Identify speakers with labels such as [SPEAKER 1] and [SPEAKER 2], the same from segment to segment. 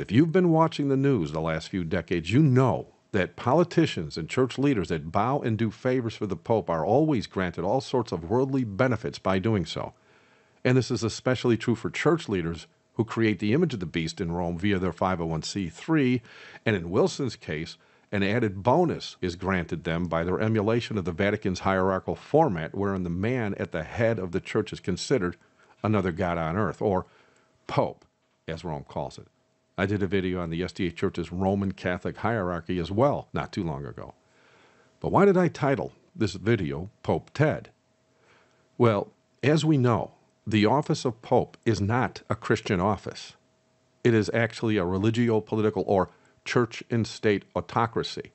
[SPEAKER 1] If you've been watching the news the last few decades, you know that politicians and church leaders that bow and do favors for the Pope are always granted all sorts of worldly benefits by doing so. And this is especially true for church leaders who create the image of the beast in Rome via their 501c3, and in Wilson's case, an added bonus is granted them by their emulation of the Vatican's hierarchical format, wherein the man at the head of the church is considered another god on earth, or Pope, as Rome calls it. I did a video on the SDA Church's Roman Catholic hierarchy as well not too long ago. But why did I title this video Pope Ted? Well, as we know, the office of Pope is not a Christian office. It is actually a religio political or church and state autocracy,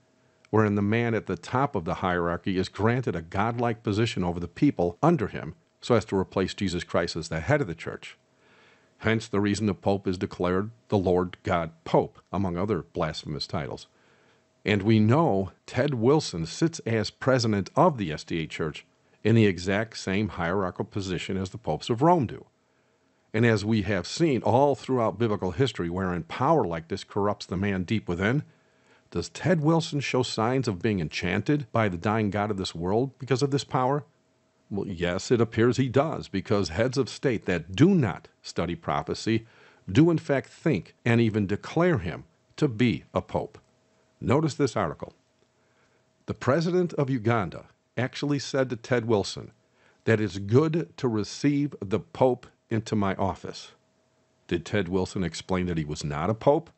[SPEAKER 1] wherein the man at the top of the hierarchy is granted a godlike position over the people under him so as to replace Jesus Christ as the head of the church. Hence the reason the Pope is declared the Lord God Pope, among other blasphemous titles. And we know Ted Wilson sits as president of the SDA Church in the exact same hierarchical position as the popes of Rome do. And as we have seen all throughout biblical history, wherein power like this corrupts the man deep within, does Ted Wilson show signs of being enchanted by the dying God of this world because of this power? Well, yes, it appears he does, because heads of state that do not study prophecy do in fact think and even declare him to be a pope. Notice this article. The president of Uganda actually said to Ted Wilson that it's good to receive the pope into my office. Did Ted Wilson explain that he was not a pope?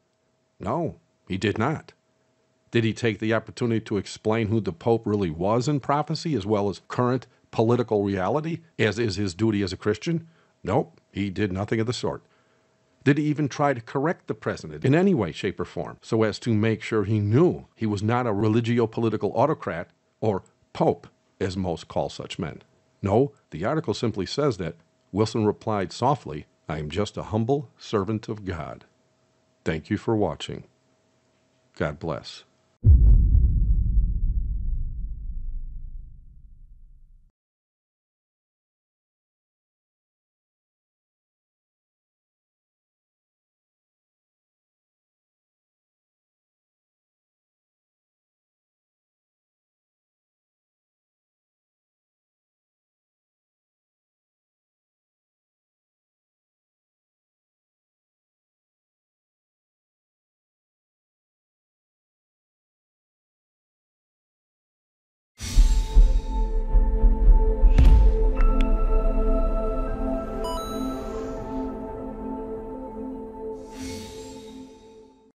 [SPEAKER 1] No, he did not. Did he take the opportunity to explain who the Pope really was in prophecy as well as current political reality, as is his duty as a Christian? Nope, he did nothing of the sort. Did he even try to correct the president in any way, shape, or form so as to make sure he knew he was not a religio political autocrat or pope, as most call such men? No, the article simply says that Wilson replied softly, I am just a humble servant of God. Thank you for watching. God bless.